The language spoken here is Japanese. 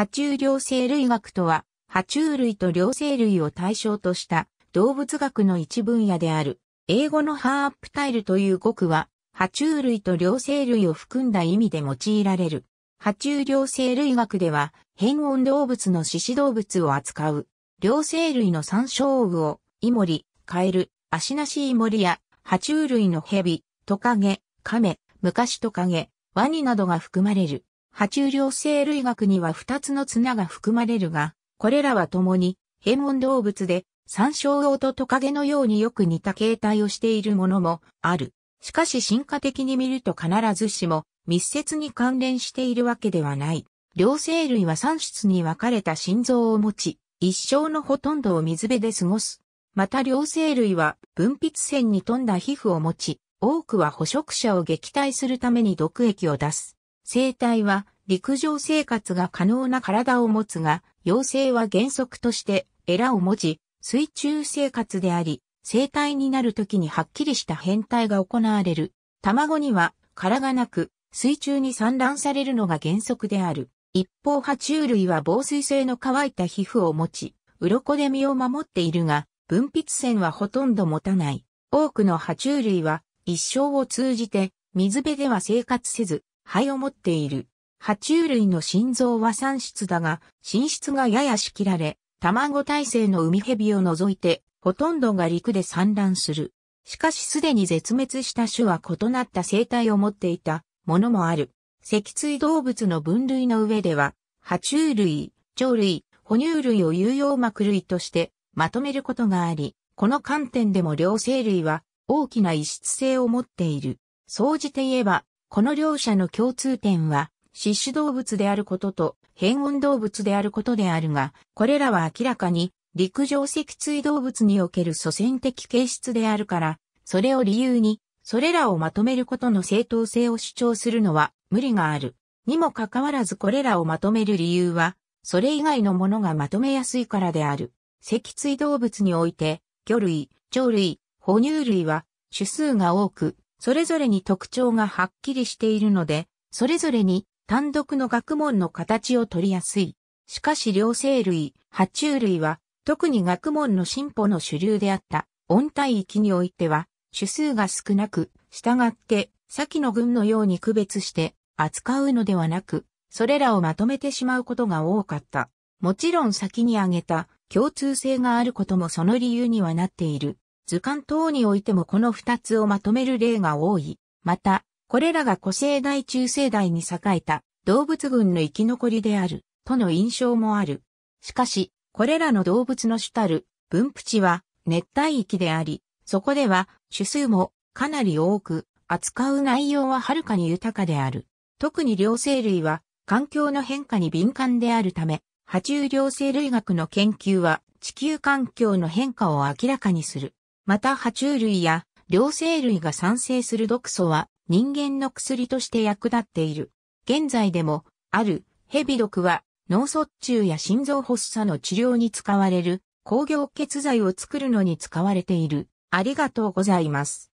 爬虫両生類学とは、爬虫類と両生類を対象とした動物学の一分野である。英語のハーアップタイルという語句は、爬虫類と両生類を含んだ意味で用いられる。爬虫両生類学では、変温動物の獅子動物を扱う。両生類の三小魚を、イモリ、カエル、シなしイモリや、爬虫類のヘビ、トカゲ、カメ、昔トカゲ、ワニなどが含まれる。爬虫両生類学には2つの綱が含まれるが、これらは共に、変温動物で、山椒王とトカゲのようによく似た形態をしているものもある。しかし進化的に見ると必ずしも密接に関連しているわけではない。両生類は三室に分かれた心臓を持ち、一生のほとんどを水辺で過ごす。また両生類は分泌腺に富んだ皮膚を持ち、多くは捕食者を撃退するために毒液を出す。生体は陸上生活が可能な体を持つが、妖精は原則としてエラを持ち、水中生活であり、生体になる時にはっきりした変態が行われる。卵には殻がなく、水中に産卵されるのが原則である。一方爬虫類は防水性の乾いた皮膚を持ち、鱗で身を守っているが、分泌腺はほとんど持たない。多くの爬虫類は一生を通じて水辺では生活せず、肺を持っている。爬虫類の心臓は産室だが、寝室がやや仕切られ、卵体制の海蛇を除いて、ほとんどが陸で産卵する。しかしすでに絶滅した種は異なった生態を持っていたものもある。脊椎動物の分類の上では、爬虫類、鳥類、哺乳類を有用膜類としてまとめることがあり、この観点でも両生類は大きな異質性を持っている。総じて言えば、この両者の共通点は、湿種動物であることと変温動物であることであるが、これらは明らかに陸上脊椎動物における祖先的形質であるから、それを理由に、それらをまとめることの正当性を主張するのは無理がある。にもかかわらずこれらをまとめる理由は、それ以外のものがまとめやすいからである。脊椎動物において、魚類、鳥類、哺乳類は種数が多く、それぞれに特徴がはっきりしているので、それぞれに単独の学問の形を取りやすい。しかし両生類、爬虫類は、特に学問の進歩の主流であった、温帯域においては、種数が少なく、従って、先の群のように区別して扱うのではなく、それらをまとめてしまうことが多かった。もちろん先に挙げた共通性があることもその理由にはなっている。図鑑等においてもこの二つをまとめる例が多い。また、これらが古生代中生代に栄えた動物群の生き残りである、との印象もある。しかし、これらの動物の主たる分布地は熱帯域であり、そこでは種数もかなり多く、扱う内容ははるかに豊かである。特に両生類は環境の変化に敏感であるため、爬虫両生類学の研究は地球環境の変化を明らかにする。また爬虫類や両生類が産生する毒素は人間の薬として役立っている。現在でも、あるヘビ毒は脳卒中や心臓発作の治療に使われる工業血剤を作るのに使われている。ありがとうございます。